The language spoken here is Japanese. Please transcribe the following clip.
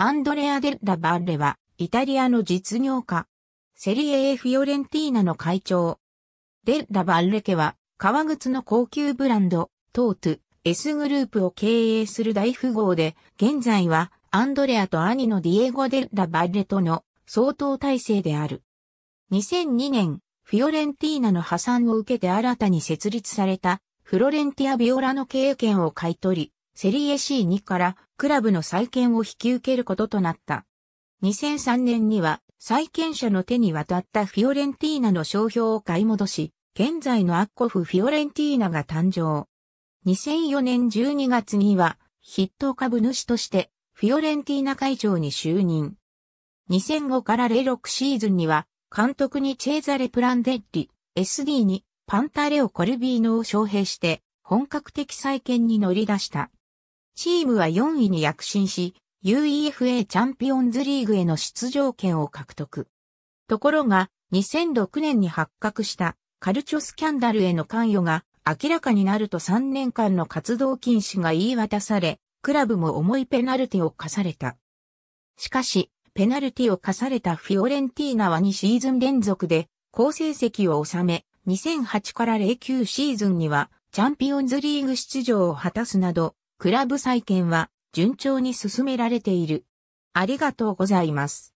アンドレア・デッラ・バッレは、イタリアの実業家。セリエ A フィオレンティーナの会長。デッラ・バッレ家は、革靴の高級ブランド、トート、S グループを経営する大富豪で、現在は、アンドレアと兄のディエゴ・デッラ・バッレとの相当体制である。2002年、フィオレンティーナの破産を受けて新たに設立された、フロレンティア・ビオラの経営権を買い取り、セリエ C2 からクラブの再建を引き受けることとなった。2003年には債権者の手に渡ったフィオレンティーナの商標を買い戻し、現在のアッコフフィオレンティーナが誕生。2004年12月には筆頭株主としてフィオレンティーナ会長に就任。2005から06シーズンには監督にチェーザレ・プランデッリ、SD にパンタレオ・コルビーノを招聘して本格的再建に乗り出した。チームは4位に躍進し、UEFA チャンピオンズリーグへの出場権を獲得。ところが、2006年に発覚したカルチョスキャンダルへの関与が明らかになると3年間の活動禁止が言い渡され、クラブも重いペナルティを課された。しかし、ペナルティを課されたフィオレンティーナは2シーズン連続で好成績を収め、2008から09シーズンにはチャンピオンズリーグ出場を果たすなど、クラブ再建は順調に進められている。ありがとうございます。